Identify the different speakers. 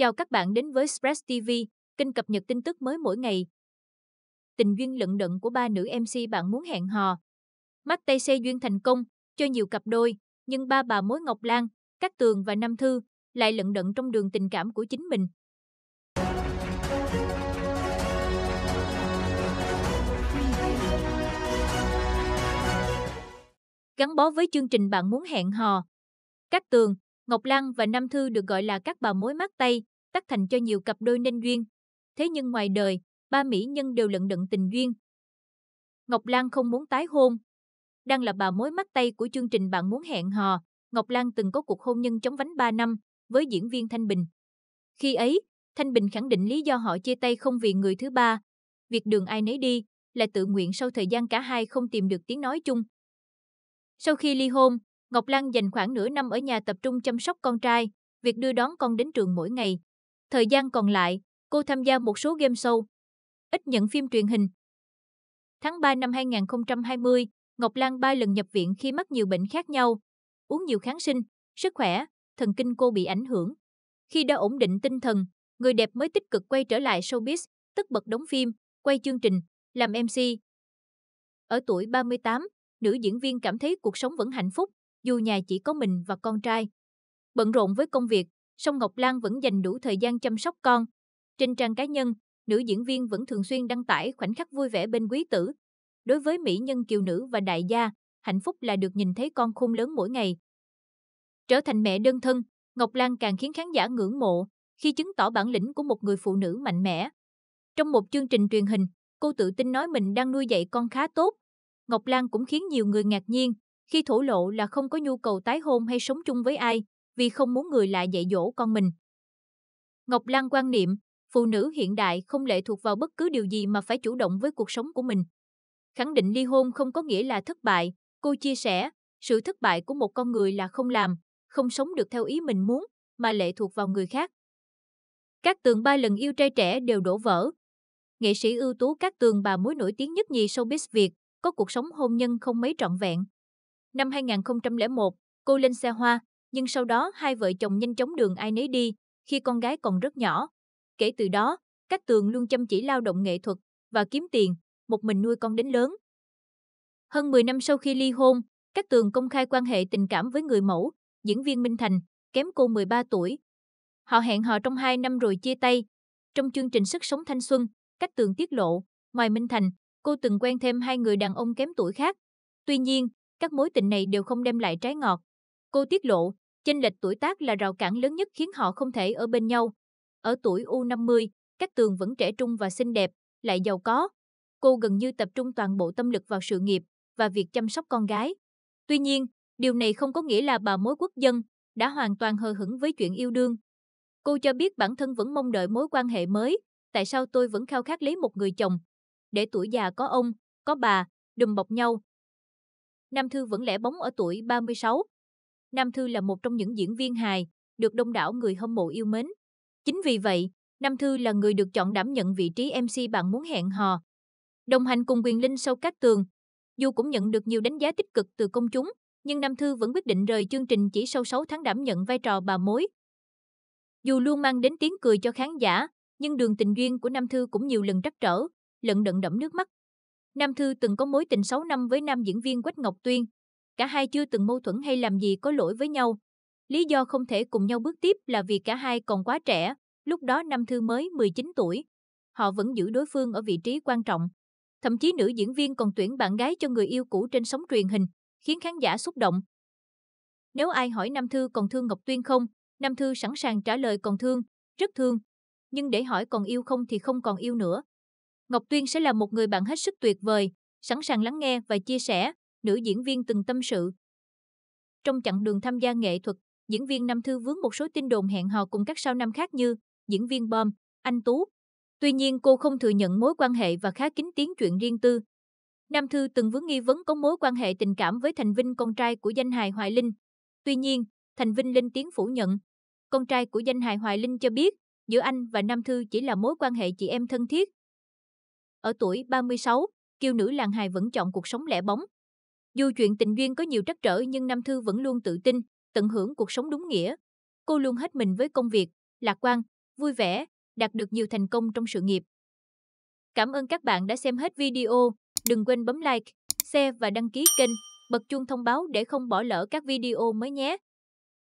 Speaker 1: Chào các bạn đến với Express TV, kênh cập nhật tin tức mới mỗi ngày. Tình duyên lận đận của ba nữ MC bạn muốn hẹn hò. Mắt tay xe duyên thành công, cho nhiều cặp đôi, nhưng ba bà mối Ngọc Lan, Cát Tường và Nam Thư lại lận đận trong đường tình cảm của chính mình. Gắn bó với chương trình bạn muốn hẹn hò. Cát Tường, Ngọc Lan và Nam Thư được gọi là các bà mối mắt tay, tác thành cho nhiều cặp đôi nên duyên. Thế nhưng ngoài đời, ba mỹ nhân đều lận đận tình duyên. Ngọc Lan không muốn tái hôn. Đang là bà mối mắt tay của chương trình Bạn Muốn Hẹn Hò, Ngọc Lan từng có cuộc hôn nhân chống vánh 3 năm với diễn viên Thanh Bình. Khi ấy, Thanh Bình khẳng định lý do họ chia tay không vì người thứ ba. Việc đường ai nấy đi là tự nguyện sau thời gian cả hai không tìm được tiếng nói chung. Sau khi ly hôn, Ngọc Lan dành khoảng nửa năm ở nhà tập trung chăm sóc con trai, việc đưa đón con đến trường mỗi ngày, Thời gian còn lại, cô tham gia một số game show, ít nhận phim truyền hình. Tháng 3 năm 2020, Ngọc Lan ba lần nhập viện khi mắc nhiều bệnh khác nhau, uống nhiều kháng sinh, sức khỏe, thần kinh cô bị ảnh hưởng. Khi đã ổn định tinh thần, người đẹp mới tích cực quay trở lại showbiz, tất bật đóng phim, quay chương trình, làm MC. Ở tuổi 38, nữ diễn viên cảm thấy cuộc sống vẫn hạnh phúc, dù nhà chỉ có mình và con trai. Bận rộn với công việc, song Ngọc Lan vẫn dành đủ thời gian chăm sóc con. Trên trang cá nhân, nữ diễn viên vẫn thường xuyên đăng tải khoảnh khắc vui vẻ bên quý tử. Đối với mỹ nhân kiều nữ và đại gia, hạnh phúc là được nhìn thấy con khôn lớn mỗi ngày. Trở thành mẹ đơn thân, Ngọc Lan càng khiến khán giả ngưỡng mộ khi chứng tỏ bản lĩnh của một người phụ nữ mạnh mẽ. Trong một chương trình truyền hình, cô tự tin nói mình đang nuôi dạy con khá tốt. Ngọc Lan cũng khiến nhiều người ngạc nhiên khi thổ lộ là không có nhu cầu tái hôn hay sống chung với ai vì không muốn người lại dạy dỗ con mình. Ngọc Lan quan niệm, phụ nữ hiện đại không lệ thuộc vào bất cứ điều gì mà phải chủ động với cuộc sống của mình. Khẳng định ly hôn không có nghĩa là thất bại, cô chia sẻ, sự thất bại của một con người là không làm, không sống được theo ý mình muốn, mà lệ thuộc vào người khác. Các tường ba lần yêu trai trẻ đều đổ vỡ. Nghệ sĩ ưu tú các tường bà mối nổi tiếng nhất nhì showbiz Việt, có cuộc sống hôn nhân không mấy trọn vẹn. Năm 2001, cô lên xe hoa, nhưng sau đó hai vợ chồng nhanh chóng đường ai nấy đi, khi con gái còn rất nhỏ. Kể từ đó, Cát Tường luôn chăm chỉ lao động nghệ thuật và kiếm tiền, một mình nuôi con đến lớn. Hơn 10 năm sau khi ly hôn, Cát Tường công khai quan hệ tình cảm với người mẫu, diễn viên Minh Thành, kém cô 13 tuổi. Họ hẹn hò trong 2 năm rồi chia tay. Trong chương trình Sức sống thanh xuân, Cát Tường tiết lộ, ngoài Minh Thành, cô từng quen thêm hai người đàn ông kém tuổi khác. Tuy nhiên, các mối tình này đều không đem lại trái ngọt. Cô tiết lộ, Chênh lệch tuổi tác là rào cản lớn nhất khiến họ không thể ở bên nhau. Ở tuổi U50, các Tường vẫn trẻ trung và xinh đẹp, lại giàu có. Cô gần như tập trung toàn bộ tâm lực vào sự nghiệp và việc chăm sóc con gái. Tuy nhiên, điều này không có nghĩa là bà mối quốc dân đã hoàn toàn hờ hững với chuyện yêu đương. Cô cho biết bản thân vẫn mong đợi mối quan hệ mới, tại sao tôi vẫn khao khát lấy một người chồng. Để tuổi già có ông, có bà, đùm bọc nhau. Nam Thư vẫn lẻ bóng ở tuổi 36, Nam Thư là một trong những diễn viên hài, được đông đảo người hâm mộ yêu mến. Chính vì vậy, Nam Thư là người được chọn đảm nhận vị trí MC bạn muốn hẹn hò. Đồng hành cùng quyền linh sâu các tường. Dù cũng nhận được nhiều đánh giá tích cực từ công chúng, nhưng Nam Thư vẫn quyết định rời chương trình chỉ sau 6 tháng đảm nhận vai trò bà mối. Dù luôn mang đến tiếng cười cho khán giả, nhưng đường tình duyên của Nam Thư cũng nhiều lần trắc trở, lận đận đẫm nước mắt. Nam Thư từng có mối tình 6 năm với nam diễn viên Quách Ngọc Tuyên, cả hai chưa từng mâu thuẫn hay làm gì có lỗi với nhau. Lý do không thể cùng nhau bước tiếp là vì cả hai còn quá trẻ, lúc đó năm thư mới 19 tuổi. Họ vẫn giữ đối phương ở vị trí quan trọng. Thậm chí nữ diễn viên còn tuyển bạn gái cho người yêu cũ trên sóng truyền hình, khiến khán giả xúc động. Nếu ai hỏi Nam Thư còn thương Ngọc Tuyên không, Nam Thư sẵn sàng trả lời còn thương, rất thương. Nhưng để hỏi còn yêu không thì không còn yêu nữa. Ngọc Tuyên sẽ là một người bạn hết sức tuyệt vời, sẵn sàng lắng nghe và chia sẻ, nữ diễn viên từng tâm sự. Trong chặng đường tham gia nghệ thuật, diễn viên Nam Thư vướng một số tin đồn hẹn hò cùng các sao nam khác như diễn viên Bom, Anh Tú. Tuy nhiên cô không thừa nhận mối quan hệ và khá kín tiếng chuyện riêng tư. Nam Thư từng vướng nghi vấn có mối quan hệ tình cảm với Thành Vinh con trai của danh hài Hoài Linh. Tuy nhiên, Thành Vinh lên tiếng phủ nhận. Con trai của danh hài Hoài Linh cho biết, giữa anh và Nam Thư chỉ là mối quan hệ chị em thân thiết. Ở tuổi 36, kiêu nữ làng hài vẫn chọn cuộc sống lẻ bóng, dù chuyện tình duyên có nhiều trắc trở nhưng Nam Thư vẫn luôn tự tin, tận hưởng cuộc sống đúng nghĩa. Cô luôn hết mình với công việc, lạc quan, vui vẻ, đạt được nhiều thành công trong sự nghiệp. Cảm ơn các bạn đã xem hết video. Đừng quên bấm like, share và đăng ký kênh, bật chuông thông báo để không bỏ lỡ các video mới nhé.